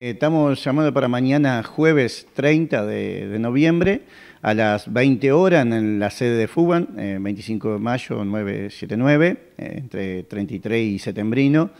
Eh, estamos llamando para mañana jueves 30 de, noviembre a las 20 horas en la sede de FUBAN, 25 eh, de mayo 979, eh, entre 33 y septembrino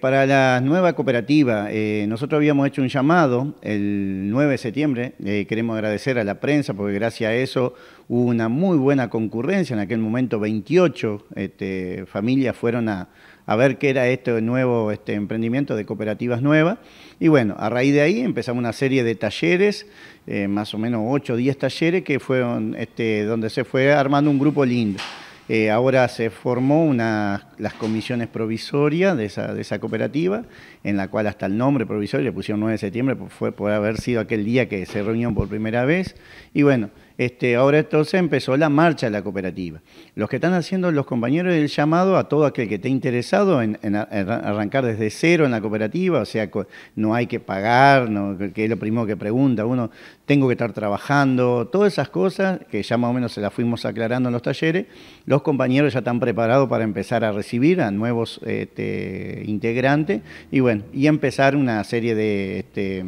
para la nueva cooperativa, nosotros habíamos hecho un llamado el 9 de septiembre, queremos agradecer a la prensa porque gracias a eso hubo una muy buena concurrencia, en aquel momento 28 este, familias fueron a, a ver qué era este nuevo este, emprendimiento de cooperativas nuevas. Y bueno, a raíz de ahí empezamos una serie de talleres, eh, más o menos 8 o 10 talleres, que fueron este, donde se fue armando un grupo lindo. Eh, ahora se formó una las comisiones provisorias de esa, de esa cooperativa, en la cual hasta el nombre provisorio le pusieron 9 de septiembre, pues, fue por haber sido aquel día que se reunieron por primera vez. Y bueno, este, ahora entonces empezó la marcha de la cooperativa. Los que están haciendo los compañeros el llamado a todo aquel que esté interesado en, arrancar desde cero en la cooperativa, o sea, no hay que pagar, que es lo primero que pregunta uno, tengo que estar trabajando, todas esas cosas que ya más o menos se las fuimos aclarando en los talleres, los compañeros ya están preparados para empezar a recibir recibir a nuevos este, integrantes y bueno, y empezar una serie de este,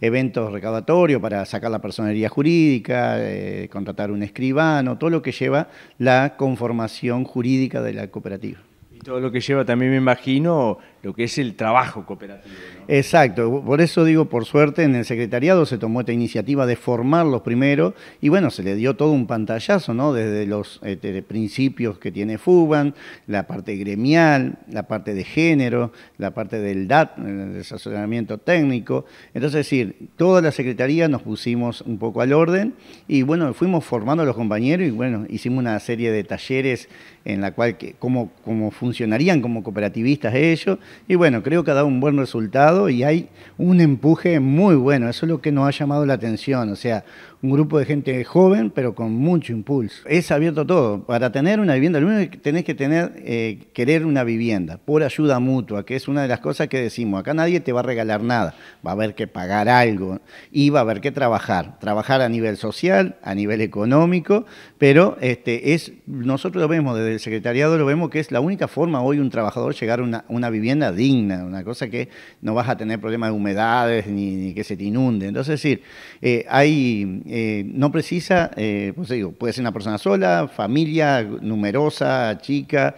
eventos recaudatorios para sacar la personería jurídica, eh, contratar un escribano, todo lo que lleva la conformación jurídica de la cooperativa todo lo que lleva también me imagino lo que es el trabajo cooperativo. Exacto, por eso digo, por suerte en el secretariado se tomó esta iniciativa de formarlos primero y bueno, se le dio todo un pantallazo, ¿no? Desde los este, principios que tiene FUBAN, la parte gremial, la parte de género, la parte del DAT, el técnico. Entonces, es decir, toda la secretaría nos pusimos un poco al orden y bueno, fuimos formando a los compañeros y bueno, hicimos una serie de talleres en la cual, que, cómo, cómo funciona funcionarían como cooperativistas ellos. Y bueno, creo que ha dado un buen resultado y hay un empuje muy bueno. Eso es lo que nos ha llamado la atención. O sea, un grupo de gente joven, pero con mucho impulso. Es abierto todo. Para tener una vivienda, lo único que tenés que tener, eh, querer una vivienda por ayuda mutua, que es una de las cosas que decimos. Acá nadie te va a regalar nada. Va a haber que pagar algo y va a haber que trabajar. Trabajar a nivel social, a nivel económico, pero este, es, nosotros lo vemos desde el secretariado, lo vemos que es la única forma forma hoy un trabajador llegar a una, vivienda digna, una cosa que no vas a tener problemas de humedades ni, que se te inunde. Entonces, es decir, eh, hay, eh, no precisa, eh, pues digo, puede ser una persona sola, familia numerosa, chica,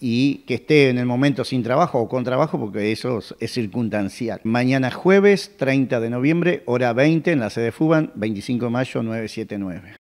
y que esté en el momento sin trabajo o con trabajo, porque eso es circunstancial. Mañana jueves 30 de noviembre, hora 20 en la sede FUBAN, 25 de mayo 979.